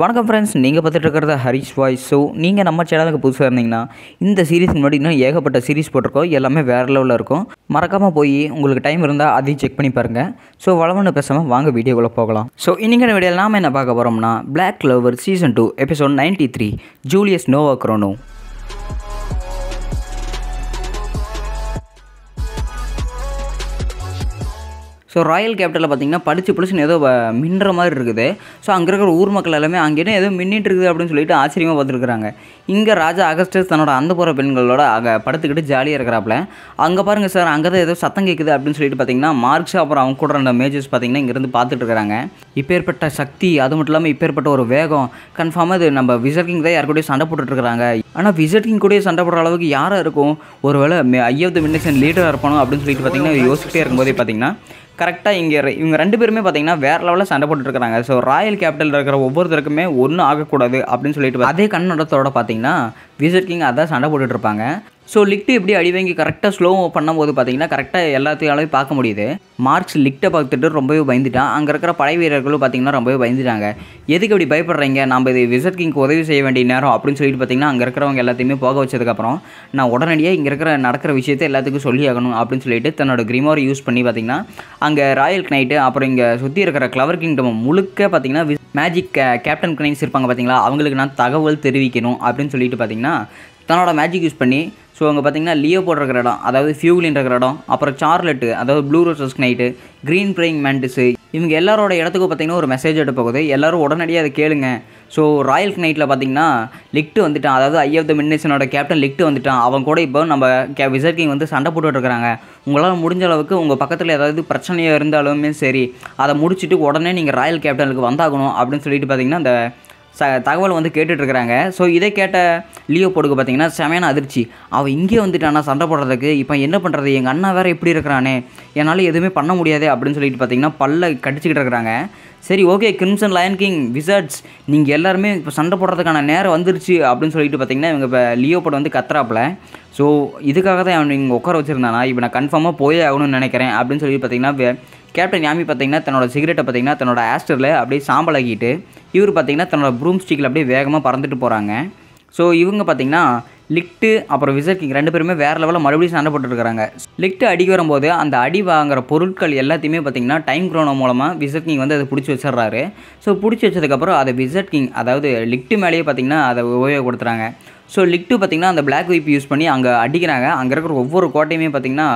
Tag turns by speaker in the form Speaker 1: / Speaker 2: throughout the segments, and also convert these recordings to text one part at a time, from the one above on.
Speaker 1: வணக்கம் ஃப்ரெண்ட்ஸ் நீங்கள் பார்த்துட்டு இருக்கிறத ஹரிஷ் வாய்ஸ் ஸோ நீங்கள் நம்ம சேனலுக்கு புதுசாக இருந்தீங்கன்னா இந்த சீரிஸ் முன்னாடி இன்னும் ஏகப்பட்ட சீரிஸ் போட்டிருக்கோம் எல்லாமே வேறு லெவலில் இருக்கும் மறக்காமல் போய் உங்களுக்கு டைம் இருந்தால் அதையும் செக் பண்ணி பாருங்கள் ஸோ வளவனு பேசாமல் வாங்க வீடியோக்குள்ளே போகலாம் ஸோ இன்றைக்கான வீடியோ நாம் என்ன பார்க்க போகிறோம்னா Black Clover season two episode ninety three Julius Novachrono so royal கேபிட்டலில் பார்த்தீங்கன்னா படித்து பளிச்சுன்னு ஏதோ மின்னுற மாதிரி இருக்குது ஸோ அங்கே இருக்கிற ஊர் மக்கள் எல்லாமே அங்கேயும் ஏதோ மின்னிட்டு இருக்குது அப்படின்னு சொல்லிட்டு ஆச்சரியமாக பார்த்துருக்குறாங்க இங்கே ராஜா அகஸ்டஸ் தன்னோட அந்த போகிற பெண்களோட அங்கே படுத்துக்கிட்டு ஜாலியாக இருக்கிறாப்புல அங்கே பாருங்கள் சார் அங்கே தான் ஏதோ சத்தம் கேட்குது அப்படின்னு சொல்லிட்டு பார்த்தீங்கன்னா மார்க்ஸ் அப்புறம் அவங்க கூட இருந்த மேஜர்ஸ் பார்த்தீங்கன்னா இங்கேருந்து பார்த்துட்டு இருக்கிறாங்க இப்பேற்பட்ட சக்தி அது மட்டும் இல்லாமல் இப்பேற்பட்ட ஒரு வேகம் கன்ஃபார்மாக இது நம்ம விசர்கிங் தான் யாருக்கூடிய சண்டை போட்டுட்ருக்காங்க ஆனால் விசர்கிங் கூட சண்டை போடுற அளவுக்கு யாராக இருக்கும் ஒருவேளை ஐ ஆஃப் த மினிஷன் லீடராக இருப்பானோ அப்படின்னு சொல்லிட்டு பார்த்தீங்கன்னா யோசிச்சிட்டே இருக்கும்போதே பார்த்தீங்கன்னா கரெக்டாக இங்கே இவங்க ரெண்டு பேருமே பார்த்தீங்கன்னா வேறு லெவலில் சண்டை போட்டுருக்காங்க ஸோ ராயல் கேபிட்டல் இருக்கிற ஒவ்வொருத்தருக்குமே ஒன்றும் ஆகக்கூடாது அப்படின்னு சொல்லிட்டு அதே கண்ணோட்டத்தோட பார்த்தீங்கன்னா விசிட் கிங் அதான் சண்டை போட்டுட்ருப்பாங்க ஸோ லிக்ட் எப்படி அடி வாங்கி கரெக்டாக ஸ்லோ பண்ணும்போது பார்த்தீங்கன்னா கரெக்டாக எல்லாத்தையாலையும் பார்க்க முடியுது மார்க்ஸ் லிக்ட்டை பார்த்துட்டு ரொம்பவே பயந்துட்டான் அங்கே இருக்கிற படை வீரர்களும் பார்த்தீங்கன்னா ரொம்பவே பயந்துட்டாங்க எதுக்கு இப்படி பயப்படுறீங்க நம்ம இது விசிட் கிங்க்கு உதவி செய்ய வேண்டிய நேரம் அப்படின்னு சொல்லிட்டு பார்த்தீங்கன்னா அங்கே இருக்கிறவங்க எல்லாத்தையுமே போக வச்சதுக்கப்புறம் நான் உடனடியாக இங்கே இருக்கிற நடக்கிற விஷயத்தை எல்லாத்துக்கும் சொல்லி ஆகணும் அப்படின்னு சொல்லிட்டு தன்னோட கிரிமோர் யூஸ் பண்ணி பார்த்தீங்கன்னா அங்கே ராயல் நைட்டு அப்புறம் இங்கே சுற்றி இருக்கிற கிளவர் கிங்டம் முழுக்க பார்த்தீங்கன்னா மேஜிக் கேப்டன் கிரைன்ஸ் இருப்பாங்க பார்த்தீங்களா அவங்களுக்கு நான் தகவல் தெரிவிக்கணும் அப்படின்னு சொல்லிட்டு பார்த்தீங்கன்னா தன்னோட மேஜிக் யூஸ் பண்ணி ஸோ அங்கே பார்த்தீங்கன்னா லியோ போட்டிருக்கிற இடம் அதாவது ஃபியூலின் இருக்கிற இடம் அப்புறம் சார்லெட்டு அதாவது blue roses knight green praying mantis இவங்க எல்லாரோட இடத்துக்கு பார்த்தீங்கன்னா ஒரு மெசேஜ் எடுத்து போகுது எல்லோரும் உடனடியாக அதை கேளுங்க ஸோ ராயல் நைட்டில் பார்த்தீங்கன்னா லிக்ட்டு வந்துட்டான் அதாவது ஐ ஆஃப் த மின்னேஷனோட கேப்டன் லிக்ட்டு வந்துட்டான் அவன் கூட இப்போ நம்ம கே விசர் கிங் வந்து சண்டை போட்டுட்ருக்காங்க உங்களால் முடிஞ்ச அளவுக்கு உங்கள் பக்கத்தில் ஏதாவது பிரச்சனையாக இருந்தாலுமே சரி அதை முடிச்சுட்டு உடனே நீங்கள் ராயல் கேப்டனுக்கு வந்தாகணும் அப்படின்னு சொல்லிட்டு பார்த்தீங்கன்னா அந்த ச தகவல் வந்து கேட்டுட்ருக்குறாங்க ஸோ இதை கேட்ட லியோ போடுக்கு பார்த்தீங்கன்னா செமையான அதிர்ச்சி அவள் இங்கே வந்துட்டானா சண்டை போடுறதுக்கு இப்போ என்ன பண்ணுறது எங்கள் அண்ணா வேறு எப்படி இருக்கிறானே என்னால் எதுவுமே பண்ண முடியாது அப்படின்னு சொல்லிட்டு பார்த்தீங்கன்னா பல்ல கடிச்சிக்கிட்டு இருக்கிறாங்க சரி okay crimson lion king wizards நீங்கள் எல்லாருமே இப்போ சண்டை போடுறதுக்கான நேரம் வந்துருச்சு அப்படின்னு சொல்லிட்டு பார்த்தீங்கன்னா இவங்க இப்போ லியோ போட வந்து கத்துறாப்புல ஸோ இதுக்காக தான் அவன் இங்கே உட்கார வச்சுருந்தானா இப்போ நான் கன்ஃபார்மாக போயே ஆகணும்னு நினைக்கிறேன் அப்படின்னு சொல்லிட்டு பார்த்தீங்கன்னா கேப்டன் யாமி பார்த்தீங்கன்னா தன்னோட சிகரெட்டை பார்த்தீங்கன்னா தன்னோட ஆஸ்டரில் அப்படியே சாம்பலாக்கிட்டு இவர் பார்த்தீங்கன்னா தன்னோட ப்ரூம் ஸ்டிக்கில் அப்படியே வேகமாக பறந்துட்டு போகிறாங்க ஸோ இவங்க பார்த்தீங்கன்னா லிக்ட்டு அப்புறம் விசர் கிங் ரெண்டு பேருமே வேறு லெவலில் மறுபடியும் சண்டை போட்டுருக்காங்க லிக்ட்டு அடிக்க வரும்போது அந்த அடி வாங்குற பொருட்கள் எல்லாத்தையுமே பார்த்திங்கன்னா டைம் க்ரோனோ மூலமாக விசட் கிங் வந்து அதை பிடிச்சி வச்சிடுறாரு ஸோ பிடிச்சி வச்சதுக்கப்புறம் அதை விசட் கிங் அதாவது லிக்ட்டு மேலேயே பார்த்திங்கன்னா அதை உபயோகப்படுத்துகிறாங்க ஸோ லிக்ட்டு பார்த்திங்கன்னா அந்த பிளாக் வைப் யூஸ் பண்ணி அங்கே அடிக்கிறாங்க அங்கே இருக்கிற ஒவ்வொரு கோட்டையுமே பார்த்திங்கன்னா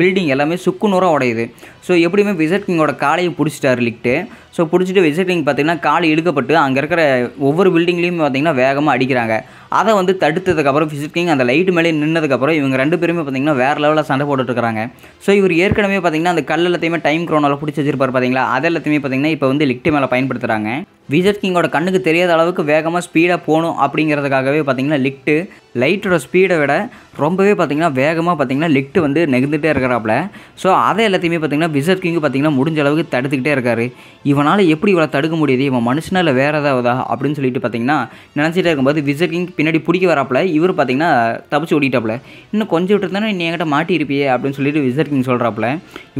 Speaker 1: பில்டிங் எல்லாமே சுக்குநூறாக உடையுது ஸோ எப்படியுமே விசட் கிங்கோட காலையை பிடிச்சிட்டாரு லிக்ட்டு ஸோ பிடிச்சிட்டு விசட் கிங் பார்த்திங்கன்னா காலை இழுக்கப்பட்டு அங்கே இருக்கிற ஒவ்வொரு பில்டிங்லேயும் பார்த்திங்கன்னா வேகமாக அடிக்கிறாங்க அதை வந்து தடுத்ததுக்கப்புறம் விசிட் கிங் அந்த லைட் மேலே நின்னதுக்கப்புறம் இவங்க ரெண்டு பேருமே பார்த்திங்கன்னா வேறு லெவலில் சண்டை போட்டுட்ருக்காங்க ஸோ இவர் ஏற்கனவே பார்த்திங்கன்னா அந்த கல் எல்லாத்தையுமே டைம் க்ரோனால் பிடிச்சி வச்சிருப்பார் பார்த்திங்களா அது எல்லாத்தையுமே பார்த்திங்கன்னா இப்போ வந்து லிக்ட்டு மேலே பயன்படுத்துகிறாங்க விஜட் கிங்கோட கண்ணுக்கு தெரியாத அளவுக்கு வேகமாக ஸ்பீடாக போகணும் அப்படிங்கிறதுக்காகவே பார்த்திங்கன்னா லிஃப்ட்டு லைட்டோட ஸ்பீடை விட ரொம்பவே பார்த்திங்கன்னா வேகமாக பார்த்திங்கன்னா லிஃப்ட் வந்து நெகுந்துகிட்டே இருக்கிறாப்புல ஸோ அதை எல்லாத்தையுமே பார்த்திங்கன்னா விசட் கிங்கு பார்த்திங்கன்னா முடிஞ்ச அளவுக்கு தடுத்துக்கிட்டே இருக்கார் இவனால் எப்படி இவ்வளோ தடுக்க முடியுது இவன் மனுஷனால் வேறு ஏதாவதா அப்படின்னு சொல்லிட்டு பார்த்திங்கன்னா நினச்சிட்டே இருக்கும்போது விசட் கிங் பின்னாடி பிடிக்க வராப்புல இவர் பார்த்திங்கன்னா தப்பிச்சு ஓடிட்டாப்புல இன்னும் கொஞ்சம் விட்டுருந்தானே நீ என்கிட்ட மாட்டியிருப்பியே அப்படின்னு சொல்லிட்டு விசட் கிங் சொல்கிறாப்புல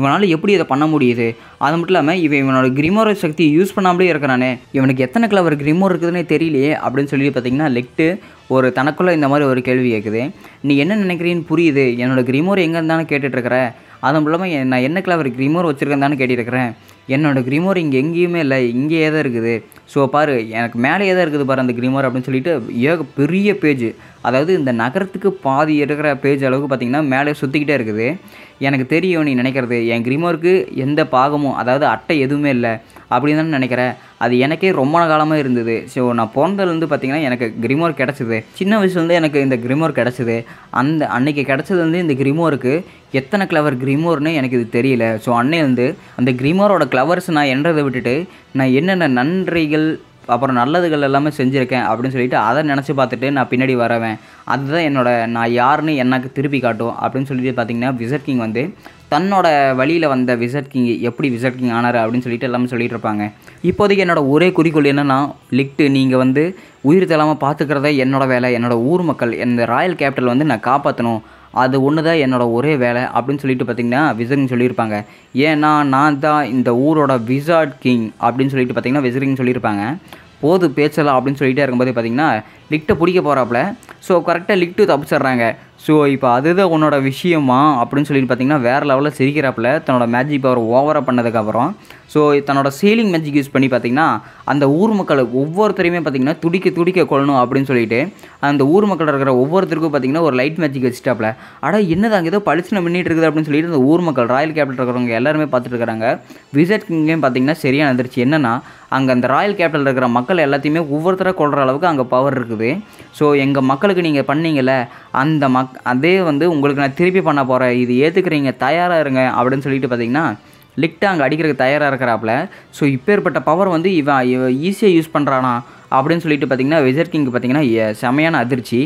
Speaker 1: இவனால் எப்படி இதை பண்ண முடியுது அது மட்டும் இல்லாமல் இவன் இவனோட கிரிமோர சக்தியை யூஸ் பண்ணாமலே இருக்கிறானே இவனுக்கு எத்தனை கிளவர் ரிமோட் இருக்குதுன்னே தெரியலையே அப்படின்னு சொல்லி பார்த்தீங்கன்னா லெக்ட்டு ஒரு தனக்குள்ளே இந்த மாதிரி ஒரு கேள்வி கேட்குது நீ என்ன நினைக்கிறீன்னு புரியுது என்னோடய கிரிமோர் எங்கே இருந்தாலும் கேட்டுட்ருக்கிற அதுவும் இல்லாமல் நான் என்ன கிளவர் கிரிமோர் வச்சுருக்கேன் கேட்டிருக்கிறேன் என்னோடய கிரிமோர் இங்கே எங்கேயுமே இல்லை இங்கேயே தான் இருக்குது ஸோ பாரு எனக்கு மேலேயே தான் இருக்குது பாரு அந்த கிரிமோர் அப்படின்னு சொல்லிட்டு ஏக பெரிய பேஜ் அதாவது இந்த நகரத்துக்கு பாதி இருக்கிற பேஜ் அளவுக்கு பார்த்திங்கன்னா மேலே சுற்றிக்கிட்டே இருக்குது எனக்கு தெரியும் நீ நினைக்கிறது என் கிரிமோருக்கு எந்த பாகமும் அதாவது அட்டை எதுவுமே இல்லை அப்படின்னு தான் நினைக்கிறேன் அது எனக்கே ரொம்ப காலமாக இருந்தது ஸோ நான் பிறந்ததுலேருந்து பார்த்திங்கன்னா எனக்கு கிரிமோர் கிடச்சிது சின்ன வயசுலேருந்து எனக்கு இந்த கிரிமோர் கிடச்சிது அந்த அன்னைக்கு கிடச்சதுலேருந்து இந்த கிரிமோருக்கு எத்தனை கிளவர் கிரிமோர்னு எனக்கு இது தெரியல ஸோ அன்னையிலேருந்து வந்து அந்த கிரிமோரோட கிளவர்ஸ் நான் என்றதை விட்டுட்டு நான் என்னென்ன நன்றிகள் அப்புறம் நல்லதுகள் எல்லாமே செஞ்சுருக்கேன் அப்படின்னு சொல்லிட்டு அதை நினச்சி பார்த்துட்டு நான் பின்னாடி வரவேன் அதுதான் என்னோடய நான் யாருன்னு எனக்கு திருப்பி காட்டும் அப்படின்னு சொல்லிட்டு பார்த்தீங்கன்னா விசட் கிங் வந்து தன்னோட வழியில் வந்த விசட் கிங் எப்படி விசட் கிங் ஆனார் அப்படின்னு சொல்லிட்டு எல்லாமே சொல்லிட்டு இருப்பாங்க இப்போதைக்கு என்னோடய ஒரே குறிக்கோள் என்னென்னா லிக்ட்டு நீங்கள் வந்து உயிர் தள்ளாமல் பார்த்துக்கிறத என்னோடய வேலை என்னோடய ஊர் மக்கள் இந்த ராயல் கேபிட்டல் வந்து நான் காப்பாற்றணும் அது ஒன்று தான் என்னோடய ஒரே வேலை அப்படின்னு சொல்லிட்டு பார்த்திங்கன்னா விசரிங் சொல்லியிருப்பாங்க ஏன்னா நான் தான் இந்த ஊரோட விசார்ட் கிங் அப்படின்னு சொல்லிட்டு பார்த்திங்கன்னா விசரிங் சொல்லியிருப்பாங்க போது பேச்சலாம் அப்படின்னு சொல்லிகிட்டே இருக்கும்போது பார்த்திங்கன்னா லிக்ட்டை பிடிக்க போகிறாப்புல ஸோ கரெக்டாக லிக்ட்டு தப்பிச்சிட்றாங்க ஸோ இப்போ அதுதான் உன்னோட விஷயமா அப்படின்னு சொல்லிட்டு பார்த்தீங்கன்னா வேறு லெவலில் சிரிக்கிறாப்புல தன்னோட மேஜிக் பவர் ஓவராக பண்ணதுக்கப்புறம் ஸோ தன்னோட சீலிங் மேஜிக் யூஸ் பண்ணி பார்த்திங்கன்னா அந்த ஊர் மக்கள் ஒவ்வொருத்தரையுமே பார்த்திங்கன்னா துடிக்க துடிக்க கொள்ளணும் அப்படின்னு சொல்லிட்டு அந்த ஊர் மக்கள் இருக்கிற ஒவ்வொருத்தருக்கும் பார்த்திங்கன்னா ஒரு லைட் மேஜிக் வச்சுட்டாப்புல ஆனால் என்னது அங்கே ஏதோ பழிச்சு மின்னிட்டு இருக்குது அப்படின்னு சொல்லிட்டு அந்த ஊர் மக்கள் ராயல் கேபிட்டல் இருக்கிறவங்க எல்லாருமே பார்த்துட்டு இருக்கிறாங்க விசிட் கிங்லேயும் பார்த்திங்கன்னா சரியாக நடந்துருச்சு என்னென்னா அங்கே அந்த ராயல் கேபிட்டல் இருக்கிற மக்கள் எல்லாத்தையுமே ஒவ்வொருத்தராக கொள்கிற அளவுக்கு அங்கே பவர் இருக்குது இருக்குது ஸோ எங்கள் மக்களுக்கு நீங்கள் பண்ணீங்கள்ல அந்த மக் அதே வந்து உங்களுக்கு நான் திருப்பி பண்ண போகிறேன் இது ஏற்றுக்கிறீங்க தயாராக இருங்க அப்படின்னு சொல்லிட்டு பார்த்தீங்கன்னா லிக்டாக அங்கே அடிக்கிறதுக்கு தயாராக இருக்கிறாப்புல ஸோ இப்பேற்பட்ட பவர் வந்து இவன் ஈஸியாக யூஸ் பண்ணுறானா அப்படின்னு சொல்லிட்டு பார்த்தீங்கன்னா விஜர் கிங்க்கு பார்த்தீங்கன்னா செமையான அதிர்ச்சி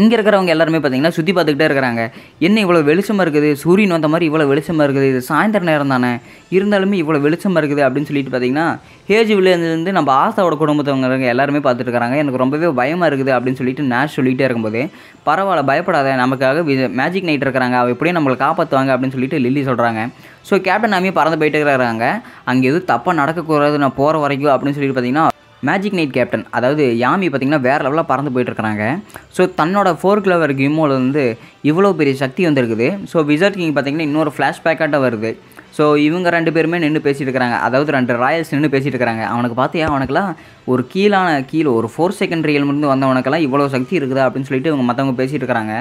Speaker 1: இங்கே இருக்கிறவங்க எல்லாருமே பார்த்தீங்கன்னா சுற்றி பார்த்துக்கிட்டே இருக்கிறாங்க என்ன இவ்வளோ வெளிச்சமாக இருக்குது சூரியன் வந்த மாதிரி இவ்வளோ வெளிச்சமாக இருக்குது இது சாயந்தரம் நேரம் தானே இருந்தாலுமே இவ்வளோ வெளிச்சமாக இருக்குது அப்படின்னு சொல்லிட்டு பார்த்தீங்கன்னா ஹேஜ் வில்லேருந்து நம்ம ஆசாவோட குடும்பத்தவங்க எல்லாருமே பார்த்துட்டு இருக்கிறாங்க எனக்கு ரொம்பவே பயமாக இருக்குது அப்படின்னு சொல்லிட்டு நேஷ் சொல்லிகிட்டே இருக்கும்போது பரவாயில்ல பயப்படாத நமக்காக மேஜிக் நைட் இருக்கிறாங்க அவள் எப்படியும் நம்மளை காப்பாற்றுவாங்க அப்படின்னு சொல்லிட்டு லில்லி சொல்கிறாங்க ஸோ கேப்டன் நாமே பறந்து போயிட்டு இருக்கிறாங்க அங்கே எதுவும் தப்பாக நடக்கக்கூடாது நான் போகிற வரைக்கும் அப்படின்னு சொல்லிட்டு பார்த்தீங்கன்னா மேஜிக் நைட் கேப்டன் அதாவது யாமி பார்த்திங்கன்னா வேறு லெவலாக பறந்து போயிட்டுருக்காங்க ஸோ தன்னோட ஃபோர் கிலோவர் கிம்மோவில் வந்து இவ்வளோ பெரிய சக்தி வந்திருக்குது ஸோ விசர்ட் கிங் பார்த்திங்கன்னா இன்னொரு ஃப்ளாஷ்பேக்காட்ட வருது ஸோ இவங்க ரெண்டு பேருமே நின்று பேசிகிட்டு இருக்கிறாங்க அதாவது ரெண்டு ராயல்ஸ் நின்று பேசிகிட்டு இருக்கிறாங்க அவனுக்கு பார்த்தியா அவனுக்குலாம் ஒரு கீழான கீழே ஒரு ஃபோர் செகண்ட் ரியல்மிருந்து வந்தவனுக்கெல்லாம் இவ்வளோ சக்தி இருக்குதா அப்படின்னு சொல்லிட்டு இவங்க மற்றவங்க பேசிகிட்டு இருக்கிறாங்க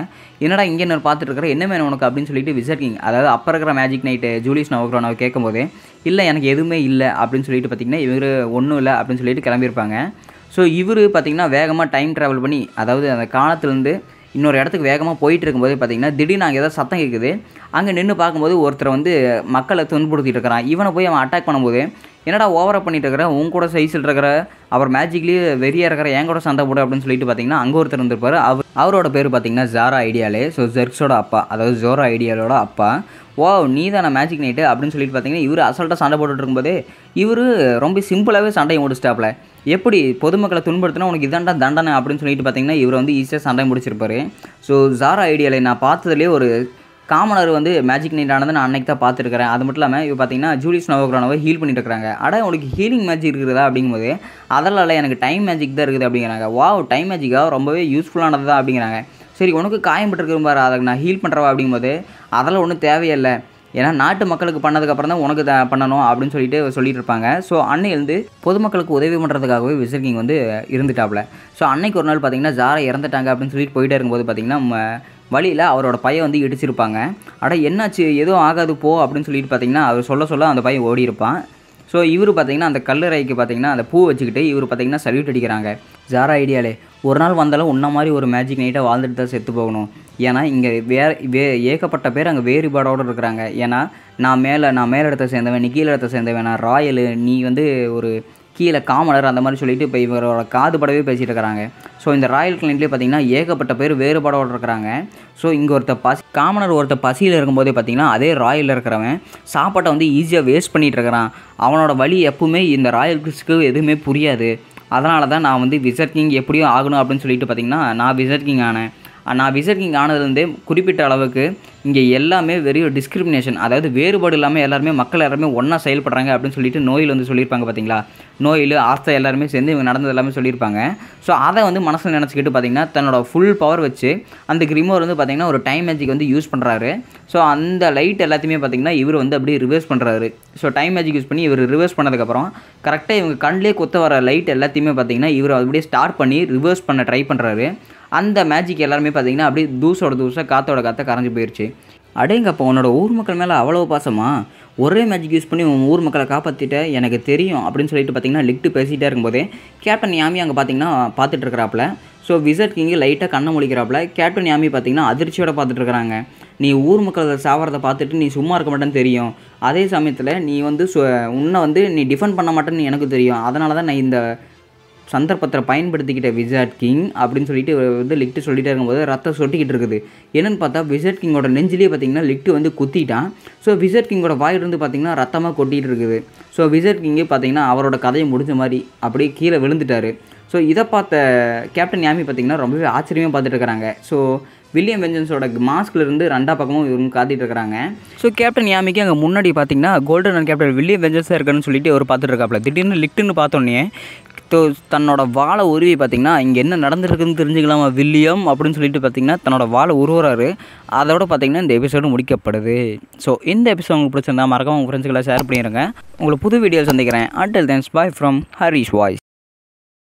Speaker 1: என்னடா இங்கே நான் பார்த்துட்டு இருக்கிறேன் என்ன வேணும் உனக்கு அப்படின்னு சொல்லிட்டு விசர்கிங் அதாவது அப்போ இருக்கிற மேஜிக் நைட்டு ஜூலிஸ் நான் கேட்கும்போது இல்லை எனக்கு எதுவுமே இல்லை அப்படின்னு சொல்லிட்டு பார்த்திங்கன்னா இவர் ஒன்றும் இல்லை அப்படின்னு சொல்லிட்டு கிளம்பியிருப்பாங்க ஸோ இவர் பார்த்திங்கன்னா வேகமாக டைம் ட்ராவல் பண்ணி அதாவது அந்த காலத்துலேருந்து இன்னொரு இடத்துக்கு வேகமாக போயிட்டு இருக்கும்போது பார்த்திங்கன்னா திடீர்னு அங்கே ஏதாவது சத்தம் கேட்குது அங்கே நின்று பார்க்கும்போது ஒருத்தர் வந்து மக்களை துன்புறுத்திட்டு இருக்கிறான் இவனை போய் அவன் அட்டாக் பண்ணும்போது என்னடா ஓவராக பண்ணிட்டு இருக்கிற உன் கூட சைஸில் இருக்கிற அவர் மேஜிக்லேயே வெறியாக இருக்கிற என் கூட சண்டை போடு அப்படின்னு சொல்லிட்டு பார்த்தீங்கன்னா அங்கே ஒருத்தர் இருந்திருப்பார் அவர் அவரோட பேர் பார்த்தீங்கன்னா ஜாரா ஐடியாலே ஸோ ஜெர்க்ஸோட அப்பா அதாவது ஜோரா ஐடியாலோட அப்பா ஓ நீ தானே மேஜிக் நைட்டு அப்படின்னு சொல்லிட்டு பார்த்தீங்கன்னா இவர் அசல்ட்டாக சண்டை போட்டுட்டு இருக்கும்போது இவர் ரொம்ப சிம்பிளாகவே சண்டையை முடிச்சிட்டாப்ல எப்படி பொதுமக்களை துன்படுத்தினா உனக்கு இதாண்டா தண்டனை அப்படின்னு சொல்லிட்டு பார்த்தீங்கன்னா இவர் வந்து ஈஸியாக சண்டை முடிச்சிருப்பாரு ஸோ ஜாரா ஐடியாவில் நான் பார்த்ததுலேயே ஒரு காமனர் வந்து மேஜிக் நைட் ஆனது நான் அன்னைக்கு தான் பார்த்துருக்கிறேன் அது மட்டும் இல்லாமல் இப்போ பார்த்தீங்கன்னா ஜூலிஸ் நோவோக்ரானவை ஹீல் பண்ணிட்டு இருக்காங்க அட உனக்கு ஹீலிங் மேஜிக் இருக்குதா அப்படிங்கும்போது அதெல்லாம் எனக்கு டைம் மேஜிக் தான் இருக்குது அப்படிங்கிறாங்க வா டைம் மேஜிக்காக ரொம்பவே யூஸ்ஃபுல்லானது தான் அப்படிங்கிறாங்க சரி உனக்கு காயம் பட்டிருக்கிற மாதிரி அதை நான் ஹீல் பண்ணுறவா அப்படிங்கும்போது அதெல்லாம் ஒன்றும் தேவையில்லை ஏன்னா நாட்டு மக்களுக்கு பண்ணதுக்கப்புறம் தான் உனக்கு பண்ணணும் அப்படின்னு சொல்லிட்டு சொல்லிட்டு இருப்பாங்க ஸோ அன்னையிலேருந்து பொதுமக்களுக்கு உதவி பண்ணுறதுக்காகவே விசர்கிங் வந்து இருந்துட்டாப்ல ஸோ அன்னைக்கு ஒரு நாள் பார்த்தீங்கன்னா ஜாரை இறந்துட்டாங்க அப்படின்னு சொல்லிட்டு போயிட்டே இருக்கும்போது பார்த்தீங்கன்னா வழியில் அவரோட பையன் வந்து இடிச்சிருப்பாங்க அட என்னாச்சு எதுவும் ஆகாது போ அப்படின்னு சொல்லிட்டு பார்த்தீங்கன்னா அவர் சொல்ல சொல்ல அந்த பையன் ஓடி இருப்பான் ஸோ இவர் பார்த்திங்கன்னா அந்த கல்லறைக்கு பார்த்திங்கன்னா அந்த பூ வச்சுக்கிட்டு இவர் பார்த்திங்கன்னா சல்யூட் அடிக்கிறாங்க ஜாரா ஐடியாலே ஒரு நாள் வந்தாலும் உன்ன மாதிரி ஒரு மேஜிக் நைட்டாக வாழ்ந்துட்டு தான் செத்து போகணும் ஏன்னா இங்கே வே வே ஏகப்பட்ட பேர் அங்கே வேறுபாடோடு இருக்கிறாங்க ஏன்னா நான் மேலே நான் மேலே இடத்த சேர்ந்தவன் நீ கீழே இடத்த சேர்ந்தவன் நான் ராயலு நீ வந்து ஒரு கீழே காமலர் அந்த மாதிரி சொல்லிட்டு இப்போ இவரோட காது படவே பேசிகிட்டு இருக்கிறாங்க ஸோ இந்த ராயல் கிளைண்ட்லேயே பார்த்தீங்கன்னா ஏகப்பட்ட பேர் வேறுபாடோடு இருக்கிறாங்க ஸோ இங்கே ஒருத்த பசி காமனர் ஒருத்த பசியில் இருக்கும்போதே பார்த்தீங்கன்னா அதே ராயலில் இருக்கிறவன் சாப்பாட்டை வந்து ஈஸியாக வேஸ்ட் பண்ணிகிட்டு இருக்கிறான் அவனோட வழி எப்பவுமே இந்த ராயல் கிஸ்க்கு எதுவுமே புரியாது அதனால தான் நான் வந்து விசர்கிங் எப்படியும் ஆகணும் அப்படின்னு சொல்லிட்டு பார்த்தீங்கன்னா நான் விசர்கிங் கிங் ஆனேன் நான் விசிட் கிங் ஆனதுலேருந்தே குறிப்பிட்ட அளவுக்கு இங்கே எல்லாமே வெறிய டிஸ்கிரிமினேஷன் அதாவது வேறுபாடு இல்லாமல் எல்லாருமே மக்கள் எல்லாருமே ஒன்றா செயல்படுறாங்க அப்படின்னு சொல்லிட்டு நோயில் வந்து சொல்லியிருப்பாங்க பார்த்தீங்களா நோயில் ஆஸ்தா எல்லாருமே சேர்ந்து இவங்க நடந்தது எல்லாமே சொல்லியிருப்பாங்க ஸோ அதை வந்து மனசில் நினச்சிக்கிட்டு பார்த்தீங்கன்னா தன்னோட ஃபுல் பவர் வச்சு அந்த கிரிமோர் வந்து பார்த்திங்கன்னா ஒரு டைம் மேஜிக் வந்து யூஸ் பண்ணுறாரு ஸோ அந்த லைட் எல்லாத்தையுமே பார்த்திங்கன்னா இவர் வந்து அப்படியே ரிவர்ஸ் பண்ணுறாரு ஸோ டைம் மேஜிக் யூஸ் பண்ணி இவர் ரிவர்ஸ் பண்ணதுக்கப்புறம் கரெக்டாக இவங்க கண்ணிலே கொத்த வர லைட் எல்லாத்தையுமே பார்த்திங்கன்னா இவர் அப்படியே ஸ்டார்ட் பண்ணி ரிவர்ஸ் பண்ண ட்ரை பண்ணுறாரு அந்த மேஜிக் எல்லாருமே பார்த்தீங்கன்னா அப்படியே தூசோட தூசாக காற்றோட காற்ற கரைஞ்சி போயிடுச்சு அடேங்கப்பா உன்னோட ஊர் மக்கள் மேலே அவ்வளோ பாசமா ஒரே மேஜிக் யூஸ் பண்ணி உன் ஊர் மக்களை காப்பாற்றிட்ட எனக்கு தெரியும் அப்படின்னு சொல்லிட்டு பார்த்தீங்கன்னா லிக்ட்டு பேசிகிட்டே இருக்கும்போதே கேப்டன் யாமி அங்கே பார்த்தீங்கன்னா பார்த்துட்டு இருக்கிறாப்புல ஸோ விசிட் கிங்கு லைட்டாக கண்ணை முழிக்கிறாப்புல கேப்டன் யாமி பார்த்தீங்கன்னா அதிர்ச்சியோட பார்த்துட்டு இருக்கிறாங்க நீ ஊர் மக்களை சாவரதை பார்த்துட்டு நீ சும்மா இருக்க மாட்டேன்னு தெரியும் அதே சமயத்தில் நீ வந்து உன்னை வந்து நீ டிஃபெண்ட் பண்ண மாட்டேன்னு எனக்கு தெரியும் அதனால தான் நான் இந்த சந்தர்ப்பத்தை பயன்படுத்திக்கிட்ட விசாட் கிங் அப்படின்னு சொல்லிட்டு வந்து லிக்ட்டு சொல்லிகிட்டே இருக்கும்போது ரத்தம் சொட்டிக்கிட்டு இருக்குது என்னென்னு பார்த்தா விசாட் கிங்கோட நெஞ்சிலே பார்த்தீங்கன்னா லிக்ட்டு வந்து குத்திட்டான் ஸோ விசாட் கிங்கோட வாயிலிருந்து பார்த்தீங்கன்னா ரத்தமாக கொட்டிகிட்டு இருக்குது ஸோ விசாட் கிங்கே பார்த்தீங்கன்னா அவரோட கதையை முடிஞ்ச மாதிரி அப்படியே கீழே விழுந்துட்டார் ஸோ இதை பார்த்த கேப்டன் யாமி பார்த்திங்கன்னா ரொம்பவே ஆச்சரியமாக பார்த்துட்டு இருக்கிறாங்க ஸோ வில்லியம் வெஞ்சன்ஸோட இருந்து ரெண்டா பக்கமும் இவங்க காத்திட்டு இருக்கிறாங்க ஸோ கேப்டன் யாமிக்கு அங்கே முன்னாடி பார்த்தீங்கன்னா கோல்டன் அண்ட் கேப்டன் வில்லியம் வெஞ்சன்ஸாக இருக்கான்னு சொல்லிட்டு அவர் பார்த்துட்டு இருக்காப்ல திடீர்னு லிட்டுன்னு பார்த்தோன்னே தன்னோட வாழை உருவி பார்த்திங்கன்னா இங்கே என்ன நடந்திருக்குன்னு தெரிஞ்சுக்கலாமா வில்லியம் அப்படின்னு சொல்லிட்டு பார்த்திங்கன்னா தன்னோட வாழை உருவுறாரு அதோட பார்த்திங்கன்னா இந்த எபிசோடு முடிக்கப்படுது ஸோ இந்த எபிசோட் உங்களுக்கு பிடிச்சிருந்தா மறக்காம உங்கள் ஃப்ரெண்ட்ஸ்களை ஷேர் பண்ணிடுங்க உங்களுக்கு புது வீடியோ சந்திக்கிறேன் until then bye from Harish voice